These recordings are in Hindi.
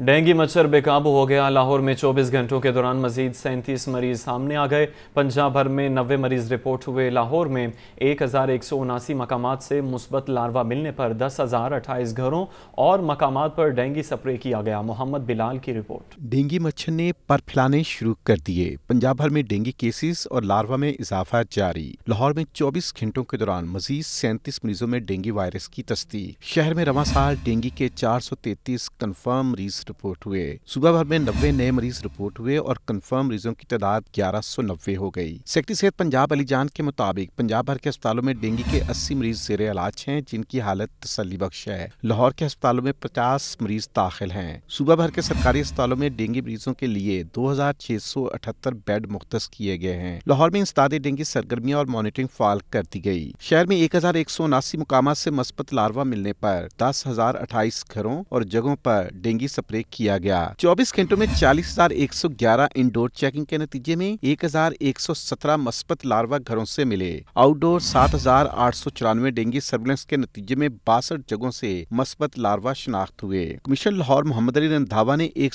डेंगू मच्छर बेकाबू हो गया लाहौर में 24 घंटों के दौरान मजीद सैंतीस मरीज सामने आ गए पंजाब भर में नबे मरीज रिपोर्ट हुए लाहौर में एक हज़ार एक सौ उनासी मकाम से मुस्बत लार्वा मिलने पर दस हज़ार अट्ठाईस घरों और मकाम पर डेंगी स्प्रे किया गया मोहम्मद बिलाल की रिपोर्ट डेंगी मच्छर ने पर फैलाने शुरू कर दिए पंजाब भर में डेंगी केसेस और लार्वा में इजाफा जारी लाहौर में चौबीस घंटों के दौरान मजीद सैंतीस मरीजों में डेंगी वायरस की तस्ती शहर में रवा साल डेंगी के चार सौ तैतीस कन्फर्म मरीज रिपोर्ट हुए सुबह भर में नब्बे नए मरीज रिपोर्ट हुए और कन्फर्म मरीजों की तादाद ग्यारह सौ नब्बे हो गई सेक्टरी सेहत पंजाब अली जान के मुताबिक पंजाब भर के अस्पतालों में डेंगू के अस्सी मरीज जेर इलाज हैं जिनकी हालत तसली बख्श है लाहौर के अस्पतालों में पचास मरीज दाखिल हैं सुबह भर के सरकारी अस्पतालों में डेंगू मरीजों के लिए दो हजार छह सौ अठहत्तर बेड मुख्त किए गए हैं लाहौर में इंसदाद डेंगू सरगर्मियाँ और मॉनिटरिंग फाल कर दी गई शहर में एक हजार एक सौ उनासी मुकाम ऐसी मस्बत लार्वा मिलने पर दस हजार अट्ठाईस घरों और जगहों पर डेंगू सप्रे स्प्रे किया गया 24 घंटों में 40,111 इंडोर चेकिंग के नतीजे में 1,117 मस्बत लार्वा घरों से मिले आउटडोर 7,894 डेंगू सर्वेलेंस के नतीजे में बासठ जगहों से मस्बत लार्वा शनाख्त हुए कमिश्नर लाहौर मोहम्मद अली रंधावा ने एक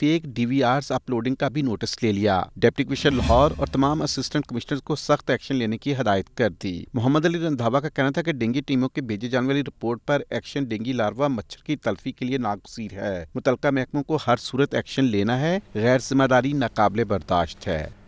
फेक डीवीआर अपलोडिंग का भी नोटिस ले लिया डिप्टी कमिश्नर लाहौर और तमाम असिस्टेंट कमिश्नर को सख्त एक्शन लेने की हदायत कर दी मोहम्मद अली रंधावा का कहना था की डेंगी टीमों के भेजे जाने वाली रिपोर्ट आरोप एक्शन डेंगी लार्वा मच्छर की तलफी के लिए नागजीर है मुतल महकमों को हर सूरत एक्शन लेना है गैर जिम्मेदारी नाकबले बर्दाश्त है